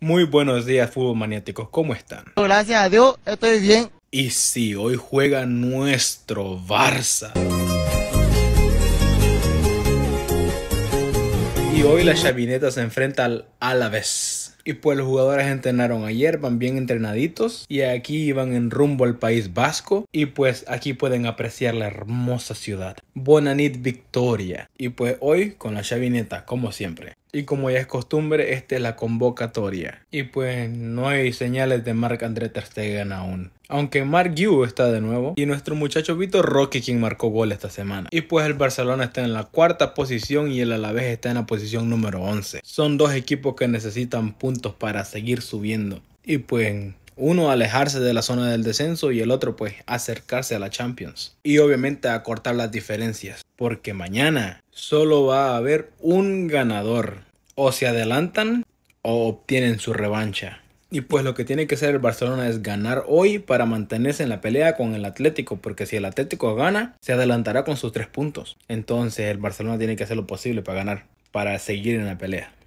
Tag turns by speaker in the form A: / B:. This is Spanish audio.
A: Muy buenos días, fútbol maniáticos. ¿Cómo están? Gracias a Dios, estoy bien. Y sí, hoy juega nuestro Barça. Y hoy la chavineta se enfrenta al Alavés. Y pues los jugadores entrenaron ayer, van bien entrenaditos y aquí van en rumbo al País Vasco y pues aquí pueden apreciar la hermosa ciudad. Bonanit Victoria. Y pues hoy con la chavineta, como siempre y como ya es costumbre, esta es la convocatoria. Y pues no hay señales de Mark André Ter aún. Aunque Mark Yu está de nuevo y nuestro muchacho Vitor Rocky quien marcó gol esta semana. Y pues el Barcelona está en la cuarta posición y el Alavés está en la posición número 11. Son dos equipos que necesitan puntos para seguir subiendo. Y pues uno alejarse de la zona del descenso y el otro pues acercarse a la Champions. Y obviamente acortar las diferencias. Porque mañana solo va a haber un ganador. O se adelantan o obtienen su revancha. Y pues lo que tiene que hacer el Barcelona es ganar hoy para mantenerse en la pelea con el Atlético, porque si el Atlético gana, se adelantará con sus tres puntos. Entonces el Barcelona tiene que hacer lo posible para ganar, para seguir en la pelea.